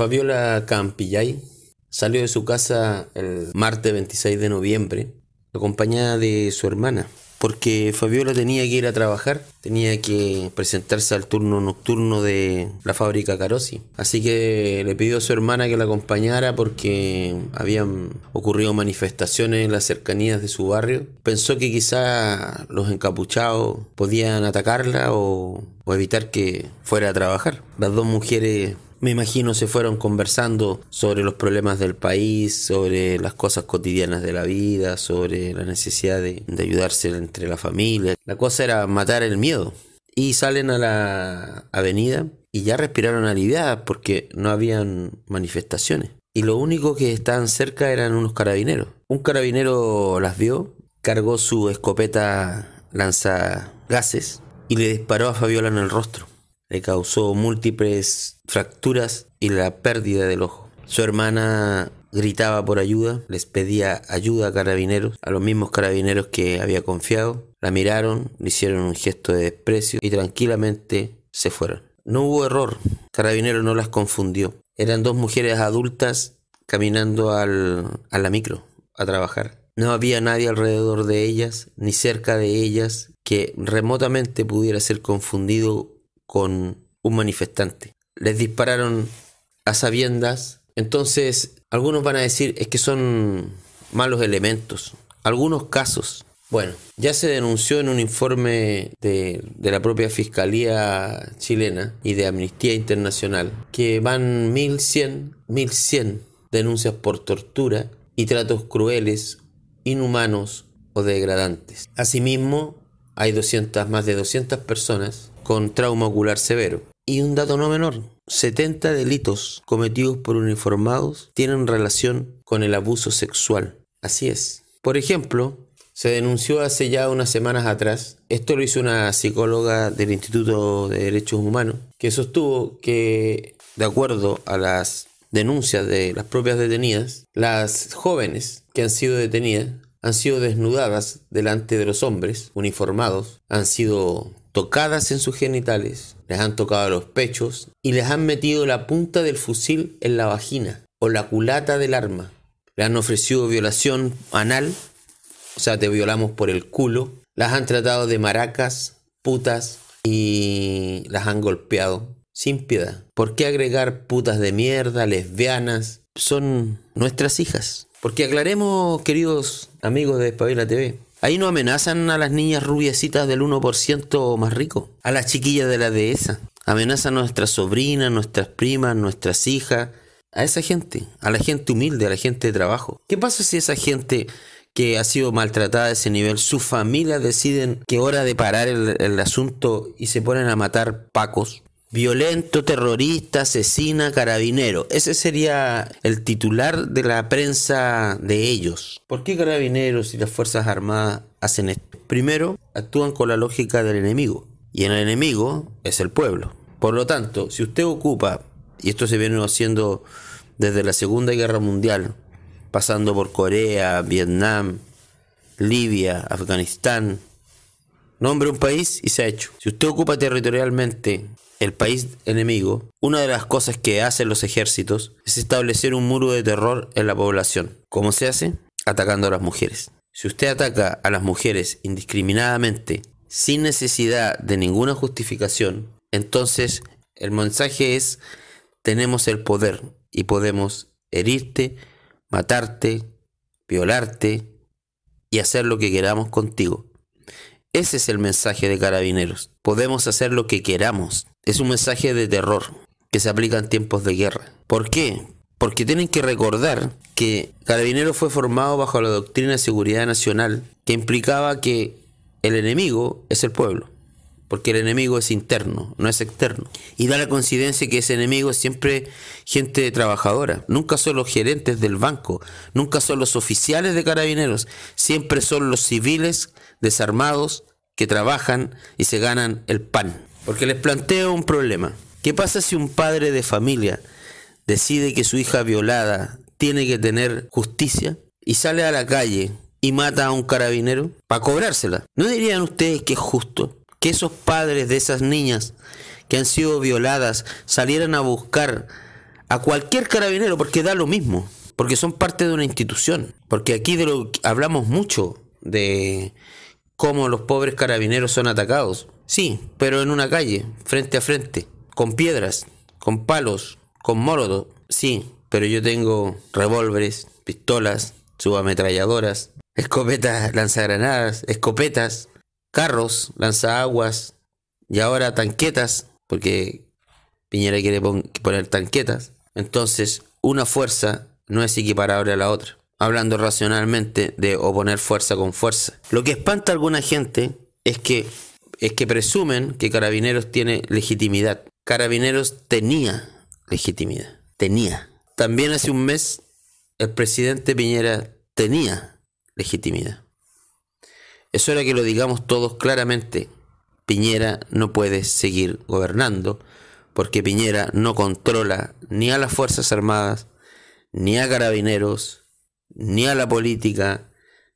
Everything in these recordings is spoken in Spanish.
Fabiola Campillay salió de su casa el martes 26 de noviembre, acompañada de su hermana, porque Fabiola tenía que ir a trabajar, tenía que presentarse al turno nocturno de la fábrica Carosi. Así que le pidió a su hermana que la acompañara porque habían ocurrido manifestaciones en las cercanías de su barrio. Pensó que quizá los encapuchados podían atacarla o, evitar que fuera a trabajar. Las dos mujeres me imagino se fueron conversando sobre los problemas del país, sobre las cosas cotidianas de la vida, sobre la necesidad de, ayudarse entre la familia. La cosa era matar el miedo. Y salen a la avenida y ya respiraron aliviadas porque no habían manifestaciones. Y lo único que estaban cerca eran unos carabineros. Un carabinero las vio, cargó su escopeta lanza gases y le disparó a Fabiola en el rostro le causó múltiples fracturas y la pérdida del ojo. Su hermana gritaba por ayuda, les pedía ayuda a carabineros, a los mismos carabineros que había confiado. La miraron, le hicieron un gesto de desprecio y tranquilamente se fueron. No hubo error, carabinero no las confundió. Eran dos mujeres adultas caminando al, a la micro a trabajar. No había nadie alrededor de ellas, ni cerca de ellas, que remotamente pudiera ser confundido con un manifestante. Les dispararon a sabiendas. Entonces, algunos van a decir es que son malos elementos. Algunos casos. Bueno, ya se denunció en un informe de, la propia Fiscalía chilena y de Amnistía Internacional que van 1100, 1100 denuncias por tortura y tratos crueles, inhumanos o degradantes. Asimismo, hay 200, más de 200 personas con trauma ocular severo. Y un dato no menor, 70 delitos cometidos por uniformados tienen relación con el abuso sexual. Así es. Por ejemplo, se denunció hace ya unas semanas atrás, esto lo hizo una psicóloga del Instituto de Derechos Humanos, que sostuvo que, de acuerdo a las denuncias de las propias detenidas, las jóvenes que han sido detenidas han sido desnudadas delante de los hombres uniformados, han sido tocadas en sus genitales, les han tocado los pechos y les han metido la punta del fusil en la vagina o la culata del arma. Le han ofrecido violación anal, o sea, te violamos por el culo. Las han tratado de maracas, putas y las han golpeado sin piedad. ¿Por qué agregar putas de mierda, lesbianas? Son nuestras hijas. Porque aclaremos, queridos amigos de Espabila TV, Ahí no amenazan a las niñas rubiecitas del 1% más rico, a las chiquillas de la dehesa. Amenazan a nuestras sobrinas, nuestras primas, nuestras hijas, a esa gente, a la gente humilde, a la gente de trabajo. ¿Qué pasa si esa gente que ha sido maltratada a ese nivel, su familia deciden que hora de parar el asunto y se ponen a matar pacos? Violento, terrorista, asesina, carabinero. Ese sería el titular de la prensa de ellos. ¿Por qué carabineros y las Fuerzas Armadas hacen esto? Primero, actúan con la lógica del enemigo. Y el enemigo es el pueblo. Por lo tanto, si usted ocupa, y esto se viene haciendo desde la Segunda Guerra Mundial, pasando por Corea, Vietnam, Libia, Afganistán, nombre un país y se ha hecho. Si usted ocupa territorialmente el país enemigo, una de las cosas que hacen los ejércitos es establecer un muro de terror en la población. ¿Cómo se hace? Atacando a las mujeres. Si usted ataca a las mujeres indiscriminadamente, sin necesidad de ninguna justificación, entonces el mensaje es, tenemos el poder y podemos herirte, matarte, violarte y hacer lo que queramos contigo. Ese es el mensaje de carabineros. Podemos hacer lo que queramos es un mensaje de terror que se aplica en tiempos de guerra. ¿Por qué? Porque tienen que recordar que Carabineros fue formado bajo la doctrina de seguridad nacional que implicaba que el enemigo es el pueblo, porque el enemigo es interno, no es externo. Y da la coincidencia que ese enemigo es siempre gente trabajadora, nunca son los gerentes del banco, nunca son los oficiales de carabineros, siempre son los civiles desarmados que trabajan y se ganan el pan. Porque les planteo un problema. ¿Qué pasa si un padre de familia decide que su hija violada tiene que tener justicia y sale a la calle y mata a un carabinero para cobrársela? ¿No dirían ustedes que es justo que esos padres de esas niñas que han sido violadas salieran a buscar a cualquier carabinero porque da lo mismo? Porque son parte de una institución. Porque aquí de lo, hablamos mucho de cómo los pobres carabineros son atacados Sí, pero en una calle, frente a frente, con piedras, con palos, con morodo. Sí, pero yo tengo revólveres, pistolas, subametralladoras, escopetas lanzagranadas, escopetas, carros, lanzaguas y ahora tanquetas, porque Piñera quiere poner tanquetas. Entonces, una fuerza no es equiparable a la otra, hablando racionalmente de oponer fuerza con fuerza. Lo que espanta a alguna gente es que es que presumen que Carabineros tiene legitimidad. Carabineros tenía legitimidad. Tenía. También hace un mes el presidente Piñera tenía legitimidad. Eso era que lo digamos todos claramente. Piñera no puede seguir gobernando porque Piñera no controla ni a las Fuerzas Armadas, ni a carabineros, ni a la política,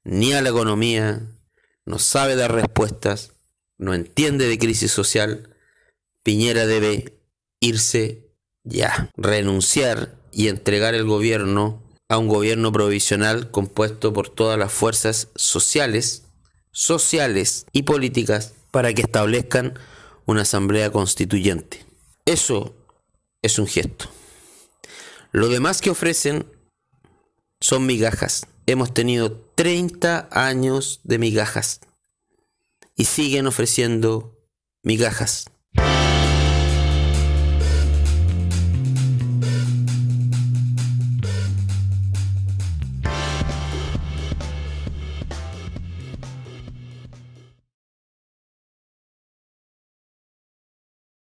ni a la economía, no sabe dar respuestas, no entiende de crisis social, Piñera debe irse ya, renunciar y entregar el gobierno a un gobierno provisional compuesto por todas las fuerzas sociales, sociales y políticas para que establezcan una asamblea constituyente. Eso es un gesto. Lo demás que ofrecen son migajas. Hemos tenido 30 años de migajas y siguen ofreciendo migajas.